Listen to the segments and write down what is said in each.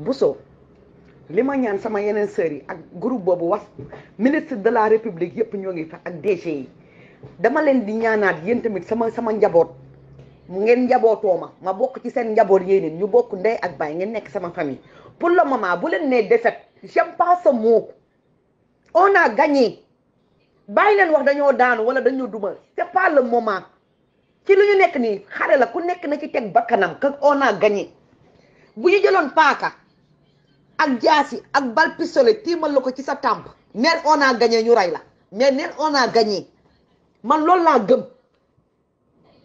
Bousso li ma ñaan sama yeneen sœurs yi ak groupe boobu wax ministre de la république yëpp ñoo ngi fa ak DG yi dama leen di ñaanaat yéen tamit sama sama njaboot mu ngeen njabootoo ma ma bokk ci seen njaboot yéeneen ñu bokk ndey ak baay ngeen nekk sama famille pour le moment bu leen nee défaite j'aime pas ce mot on a gagné bàyyi leen wax dañoo daanu wala dañoo duma c'est pas le moment ci lu ñu nekk nii xare la ku nekk na ci teg bakkanam que on a gagné bu ñu jëloon paaka ak jaas yi ak bal pistolet tiimal la ko ci sa tàmp neen on a ñu rey la mais neen on a man loolu laa gëm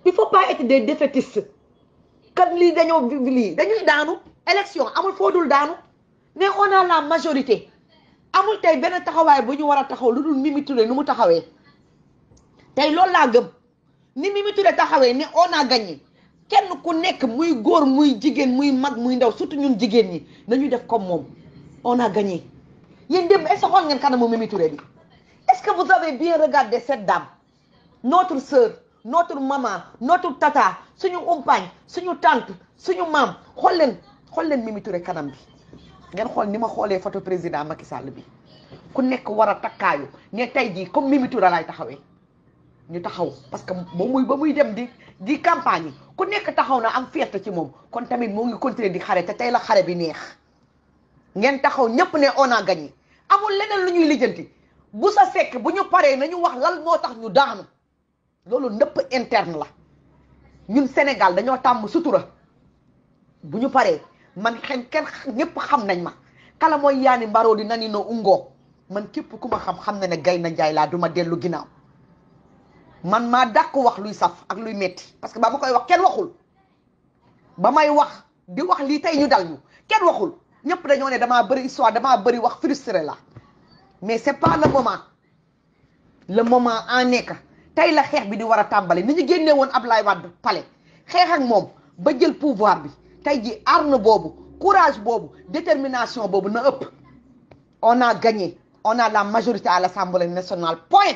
il faut pas être des défaitistes kat lii dañoo lii dañuy daanu élection amul foo dul daanu mais on a la majorité amul tey benn taxawaay bu ñu war a taxaw lu dul Mimi Touré nu mu taxawee tey lool laa gëm ni Mimi Touré taxawee ne on a gagné kenn ku nekk muy góor muy jigéen muy mag muy ndaw surtout ñun jigéen ñi nañu def comme moom on a gagné yéen dem est-ce que xool ngeen kanamu Mimi Touré bi est-ce que vous avez bien regardé cette dame notre sœur notre maman notre tata suñu compagne suñu tante suñu maam xool leen xool leen Mimi Touré kanam bi ngeen xool ni ma xoolee photo président Macky Sall bi ku nekk war a takkaayu ne tey jii comme Mimi Touré laay taxawee. ñu taxaw parce que ba muy ba muy dem di di campagne yi ku nekk taxaw na am fierté ci moom kon tamit moo ngi continuer di xare te tey la xare bi neex ngeen taxaw ñépp ne on a gagné amul leneen lu ñuy lijjanti bu sa sekk bu ñu paree nañu wax lan moo tax ñu daanu loolu nëpp interne la ñun Sénégal dañoo tàmm sutura bu ñu paree man xen kenn ñëpp xam nañ ma kala mooy yaani mbaroo di nani no ungoo man képp ku ma xam xam na ne gay na njaay laa duma dellu ginnaaw man ma dakk wax luy saf ak luy metti parce que ba koy wax kenn waxul ba wax di wax li tay ñu dal ñu kenn waxul ñepp dañu ne dama bëri histoire dama bëri wax frustré la mais c'est pas le moment le moment en nek tay la xex bi di wara a ni ñu génné won ablay wad palé xex ak mom ba jël pouvoir bi tay ji arne bobu. courage bobu. détermination bobu na ëpp on a gagné on a la majorité à l'Assemblée nationale point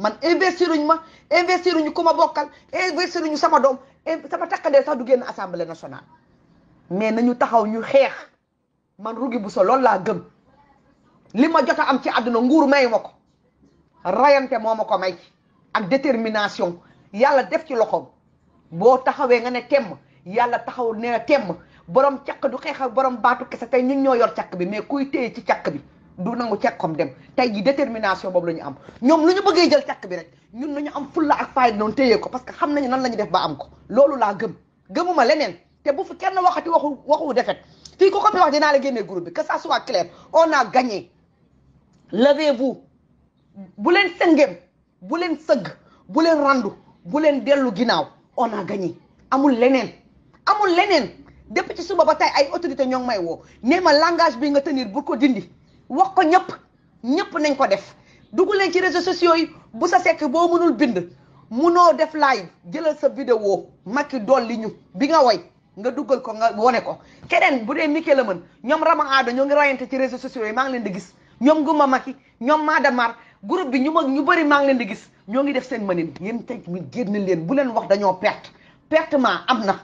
man investiruñ ma investiruñu ku ma bokkal investiruñu sama doom sama takkandee sax du génn assemblée nationale mais nañu taxaw ñu xeex man rugi bu so loolu laa gëm li ma jot am ci àdduna nguur may ma ko rayante moo ma ko may am détermination yàlla def ci loxoom boo taxawee nga ne temm yàlla taxaw ne temm borom caq du xeex ak borom baatu kese tey ñu ñoo yor càq bi mais kuy téye ci càq bi du nangu cekkom dem tey jii détermination boobu la ñu am ñoom lu ñu bëggee jël cekk bi rek ñun ñu am fulla ak fayda noonu téye ko parce que xam nañu nan la ñu def ba am ko loolu laa gëm gëmuma leneen te bu fi kenn waxati waxu waxu defet fii ko ko fi wax dinaa la génnee groupe bi que ça soit clair on a gagné levez-vous bu leen bu leen sëgg bu leen bu leen dellu ginnaaw on a gagné amul leneen amul leneen depuis ci suba ba tey ay autorité ñoom may woo nee langage bi nga tenir bu ko dindi wax ko ñëpp ñëpp nañ ko def dugg leen ci réseaux sociaux yi bu sa sekk boo mënul bind munoo def live jëlal sa vidéo Macky dolli ñu bi nga woy nga duggal ko nga wone ko keneen bu dee Mike la ñoom Rama Aado ñoo ngi rayante ci réseaux sociaux yi maa ngi leen di gis ñoom Guma Macky ñoom Madamar groupe bi ñu mag ñu bari maa ngi leen di gis ñoo ngi def seen mënin ngeen teg mi génn leen bu leen wax dañoo perte pertement am na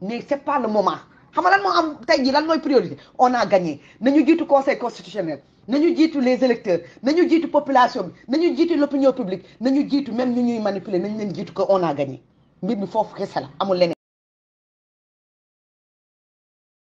mais c'est pas le moment xam nga lan moo am tey jii lan mooy priorité on a gagné nañu jiitu conseil constitutionnel ñu jiitu les électeurs ñu jiitu population bi nañu jiitu l'opinion publique nañu jiitu même ñu ñuy manipuler nañu leen jiitu que on a gagné mbir mi foofu kese la amul leneen